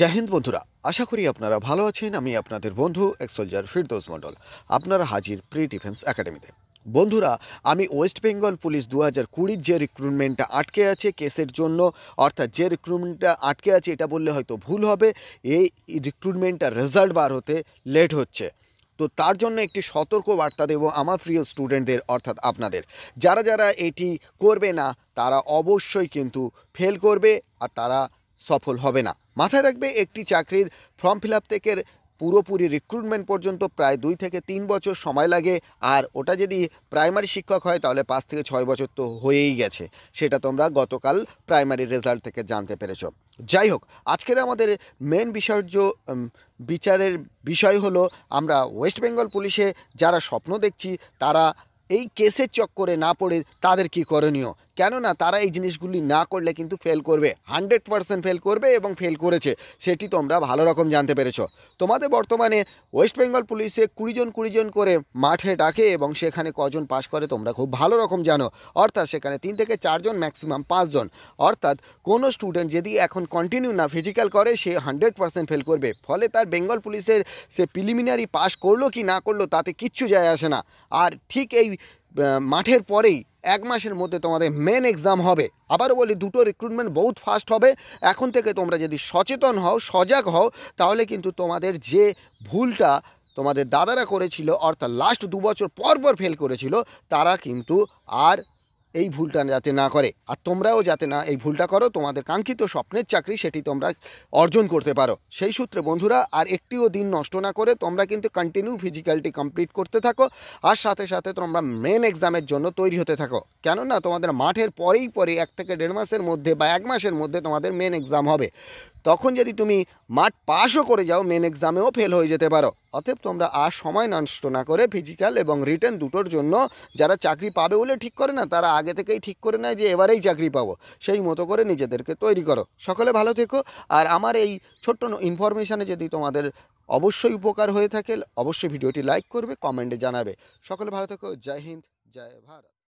জাহিন্দ বন্ধুরা আশা করি আপনারা ভালো আছেন আমি আপনাদের বন্ধু এক সোলজার ফিরদৌস মণ্ডল আপনারা হাজির প্রি ডিফেন্স একাডেমিতে বন্ধুরা আমি ওয়েস্ট বেঙ্গল পুলিশ দু হাজার কুড়ির যে রিক্রুটমেন্টটা আটকে আছে কেসের জন্য অর্থাৎ যে রিক্রুটমেন্টটা আটকে আছে এটা বললে হয়তো ভুল হবে এই রিক্রুটমেন্টটা রেজাল্ট বার হতে লেট হচ্ছে তো তার জন্য একটি সতর্ক বার্তা দেব আমার প্রিয় স্টুডেন্টদের অর্থাৎ আপনাদের যারা যারা এটি করবে না তারা অবশ্যই কিন্তু ফেল করবে আর তারা সফল হবে না মাথায় রাখবে একটি চাকরির ফর্ম ফিল আপ থেকে পুরোপুরি রিক্রুটমেন্ট পর্যন্ত প্রায় দুই থেকে তিন বছর সময় লাগে আর ওটা যদি প্রাইমারি শিক্ষক হয় তাহলে পাঁচ থেকে ছয় বছর তো হয়েই গেছে সেটা তোমরা গতকাল প্রাইমারি রেজাল্ট থেকে জানতে পেরেছ যাই হোক আজকের আমাদের মেন বিষয়র্য বিচারের বিষয় হলো আমরা ওয়েস্ট বেঙ্গল পুলিশে যারা স্বপ্ন দেখছি তারা এই কেসের চক্করে না পড়ে তাদের কি করণীয় কেননা তারা এই জিনিসগুলি না করলে কিন্তু ফেল করবে হান্ড্রেড পারসেন্ট ফেল করবে এবং ফেল করেছে সেটি তোমরা ভালো রকম জানতে পেরেছ তোমাদের বর্তমানে ওয়েস্ট বেঙ্গল পুলিশে কুড়িজন কুড়িজন করে মাঠে ডাকে এবং সেখানে কজন পাস করে তোমরা খুব ভালো রকম জানো অর্থাৎ সেখানে তিন থেকে চারজন ম্যাক্সিমাম পাঁচজন অর্থাৎ কোনো স্টুডেন্ট যদি এখন কন্টিনিউ না ফিজিক্যাল করে সে হান্ড্রেড পারসেন্ট ফেল করবে ফলে তার বেঙ্গল পুলিশের সে প্রিলিমিনারি পাস করলো কি না করলো তাতে কিচ্ছু যায় আসে না আর ঠিক এই মাঠের পরেই এক মাসের মধ্যে তোমাদের মেন এক্সাম হবে আবার বলি দুটো রিক্রুটমেন্ট বহুত ফাস্ট হবে এখন থেকে তোমরা যদি সচেতন হও সজাগ হও তাহলে কিন্তু তোমাদের যে ভুলটা তোমাদের দাদারা করেছিল অর্থাৎ লাস্ট দু বছর পর পর ফেল করেছিল তারা কিন্তু আর এই ভুলটা যাতে না করে আর তোমরাও যাতে না এই ভুলটা করো তোমাদের কাঙ্ক্ষিত স্বপ্নের চাকরি সেটি তোমরা অর্জন করতে পারো সেই সূত্রে বন্ধুরা আর একটিও দিন নষ্ট না করে তোমরা কিন্তু কন্টিনিউ ফিজিক্যালটি কমপ্লিট করতে থাকো আর সাথে সাথে তোমরা মেন এক্সামের জন্য তৈরি হতে থাকো কেননা তোমাদের মাঠের পরেই পরে এক থেকে দেড় মাসের মধ্যে বা এক মাসের মধ্যে তোমাদের মেন এক্সাম হবে তখন যদি তুমি মাঠ পাশও করে যাও মেন এক্সামেও ফেল হয়ে যেতে পারো অতএব তোমরা আর সময় নষ্ট না করে ফিজিক্যাল এবং রিটার্ন দুটোর জন্য যারা চাকরি পাবে বলে ঠিক করে না তারা আগে থেকেই ঠিক করে নেয় যে এবারেই চাকরি পাবো সেই মতো করে নিজেদেরকে তৈরি করো সকলে ভালো থেকো আর আমার এই ছোট্ট ইনফরমেশানে যদি তোমাদের অবশ্যই উপকার হয়ে থাকে অবশ্যই ভিডিওটি লাইক করবে কমেন্টে জানাবে সকলে ভালো থেকো জয় হিন্দ জয় ভারত